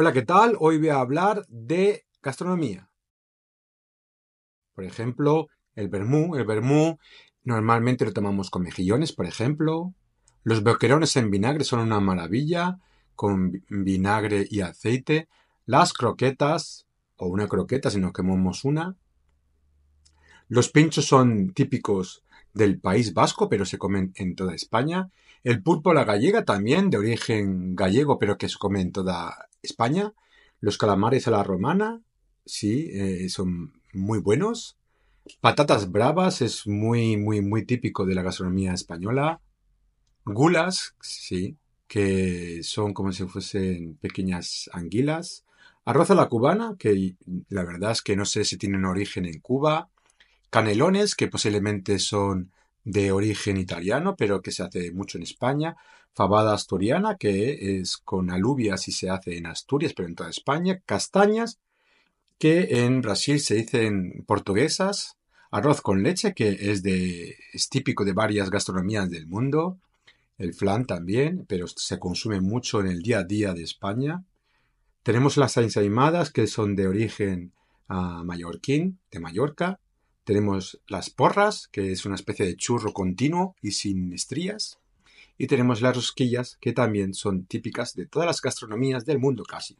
Hola, ¿qué tal? Hoy voy a hablar de gastronomía. Por ejemplo, el vermú. El vermú normalmente lo tomamos con mejillones, por ejemplo. Los boquerones en vinagre son una maravilla, con vinagre y aceite. Las croquetas, o una croqueta si nos quemamos una. Los pinchos son típicos del País Vasco, pero se comen en toda España. El pulpo la gallega también, de origen gallego, pero que se come en toda España, los calamares a la romana, sí, eh, son muy buenos. Patatas bravas es muy, muy, muy típico de la gastronomía española. Gulas, sí, que son como si fuesen pequeñas anguilas. Arroz a la cubana, que la verdad es que no sé si tienen origen en Cuba. Canelones, que posiblemente son de origen italiano, pero que se hace mucho en España. Fabada asturiana, que es con alubias y se hace en Asturias, pero en toda España. Castañas, que en Brasil se dicen portuguesas. Arroz con leche, que es, de, típico de varias gastronomías del mundo. El flan también, pero se consume mucho en el día a día de España. Tenemos las ensaimadas, que son de origen ah, mallorquín, de Mallorca. Tenemos las porras, que es una especie de churro continuo y sin estrías. Y tenemos las rosquillas, que también son típicas de todas las gastronomías del mundo casi.